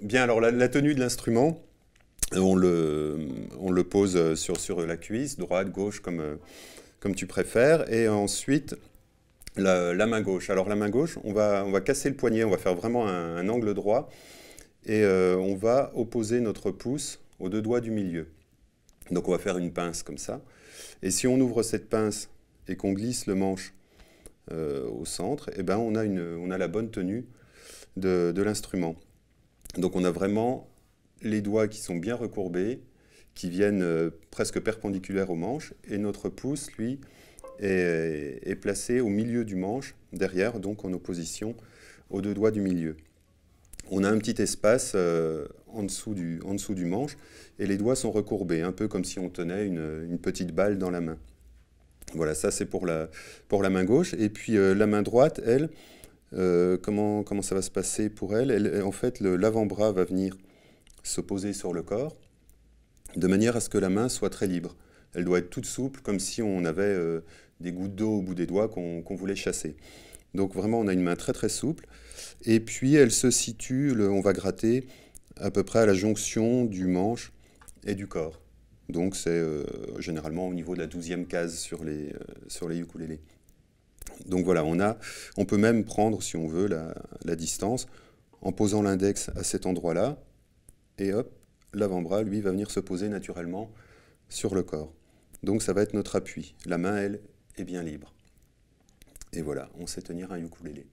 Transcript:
Bien, alors la, tenue de l'instrument, on le, pose euh, sur, la cuisse, droite, gauche, comme, euh, comme tu préfères. Et ensuite, la, main gauche. Alors la main gauche, on va, on va casser le poignet, on va faire vraiment un, angle droit. Et euh, on va opposer notre pouce aux deux doigts du milieu. Donc on va faire une pince comme ça. Et si on ouvre cette pince et qu'on glisse le manche au centre, eh ben, on, a on a la bonne tenue de l'instrument. Donc on a vraiment les doigts qui sont bien recourbés, qui viennent euh, presque perpendiculaires au manche, et notre pouce, lui, euh, est, placé au milieu du manche, derrière, donc en opposition aux deux doigts du milieu. On a un petit espace euh, en, dessous du, en dessous du manche, et les doigts sont recourbés, un peu comme si on tenait une, petite balle dans la main. Voilà, ça c'est pour la, main gauche. Et puis la main droite, elle, euh, comment, ça va se passer pour elle, elle En fait, l'avant-bras va venir se poser sur le corps de manière à ce que la main soit très libre. Elle doit être toute souple, comme si on avait euh, des gouttes d'eau au bout des doigts qu'on voulait chasser. Donc vraiment, on a une main très très souple. Et puis, elle se situe, on va gratter à peu près à la jonction du manche et du corps. Donc c'est euh, généralement au niveau de la douzième case sur les, sur les ukulélés. Donc voilà, on, a, on peut même prendre, si on veut, la, la distance en posant l'index à cet endroit-là, et hop, l'avant-bras, lui, va venir se poser naturellement sur le corps. Donc ça va être notre appui. La main, elle, est bien libre. Et voilà, on sait tenir un ukulélé.